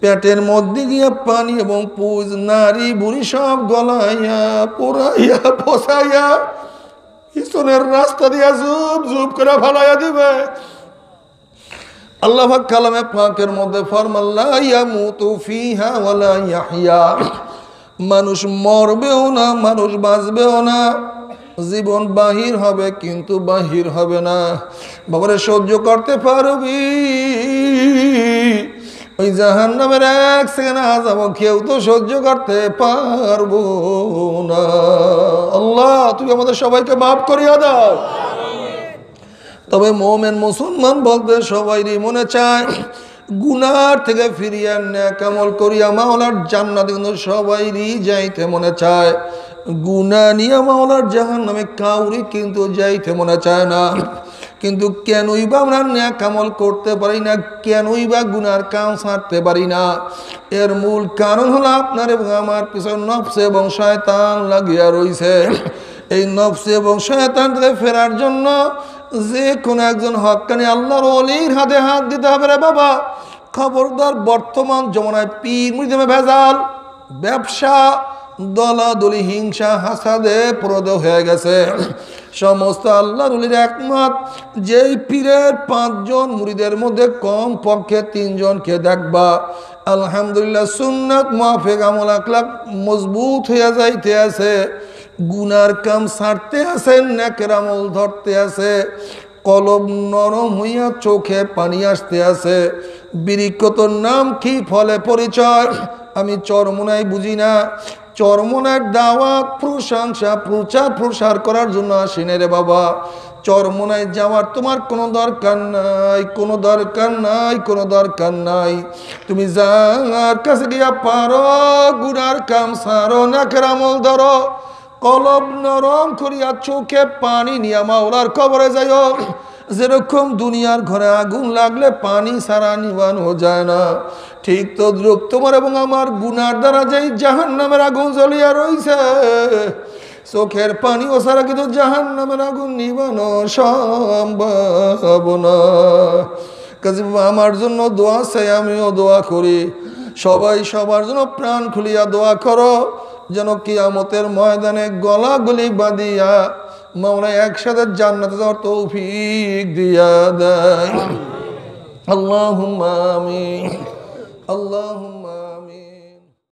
পেটের মধ্যে গিয়া পানি এবং পুজ নারী বুড়ি সব গলাইয়া পোড়াইয়া পচাইয়া পিছনের রাস্তা দিয়া জুব জুব করে ফালাইয়া দিবে আল্লাহ কালামে পাকের মধ্যে ইয়া ফরমাল্লাহিয়া মানুষ মরবেও না মানুষ বাঁচবেও না জীবন বাহির হবে কিন্তু বাহির হবে না বাবারে সহ্য করতে পারবি ওই জাহান নামের এক সেকেন্ড কেউ তো সহ্য করতে পারবো না আল্লাহ তুই আমাদের সবাইকে মাফ করিয়া দাও তবে মোমেন মুসলমান বলতে সবাইরই মনে চায় গুনার থেকে ফিরিয়া কামল করিয়া মাওলার জান্নাত কিন্তু সবাইরই যাইতে মনে চায় গুনা নিয়া মাওলার জাহান নামে কাউরি কিন্তু যাইতে মনে চায় না কিন্তু কেনই বা আমরা ন্যাক কামল করতে পারি না কেনই বা গুনার কাম সারতে পারি না এর মূল কারণ হলো আপনার এবং আমার পিছন নফসে এবং শয়তান লাগিয়া রয়েছে এই নফসে এবং শয়তান থেকে ফেরার জন্য যে কোনো একজন হকানি আল্লাহর অলির হাতে হাত দিতে হবে রে বাবা খবরদার বর্তমান জমানায় পীর মুরিদমে ভেজাল ব্যবসা দলাদলি হিংসা হাসাদে প্রদ হয়ে গেছে সমস্ত আল্লাহ রুলির একমত যেই পীরের পাঁচজন মুড়িদের মধ্যে কম পক্ষে তিনজনকে দেখবা আলহামদুলিল্লাহ সুন্নত মাফেক আমল আকলাক মজবুত হইয়া যাইতে আছে গুনার কাম সারতে আছে নাকের আমল ধরতে আছে কলম নরম হইয়া চোখে পানি আসতে আছে বিরিকতর নাম কি ফলে পরিচয় আমি চরমনাই বুঝি না চরমনের দাওয়াত প্রশংসা প্রচার প্রসার করার জন্য আসেনি রে বাবা চরমনায় যাওয়ার তোমার কোনো দরকার নাই কোনো দরকার নাই কোনো দরকার নাই তুমি যার কাছে গিয়া পারো গুড়ার কাম সারো নাকের আমল ধরো কলব নরম করিয়া চোখে পানি নিয়া মাওলার কবরে যাইও যেরকম দুনিয়ার ঘরে আগুন লাগলে পানি সারা হয়ে যায় না ঠিক তদ্রুপ তোমার এবং আমার গুনার দ্বারা যে জাহান নামের আগুন জ্বলিয়া রয়েছে চোখের পানি ও ছাড়া কিন্তু জাহান নামের আগুন নিবানো সম্ভব না আমার জন্য দোয়া চাই আমিও দোয়া করি সবাই সবার জন্য প্রাণ খুলিয়া দোয়া করো যেন কিয়ামতের ময়দানে গলাগুলি বাঁধিয়া মামলা একসাথে জান্নাতে যাওয়ার তৌফিক দিয়া দেয় আল্লাহ আমি اللهم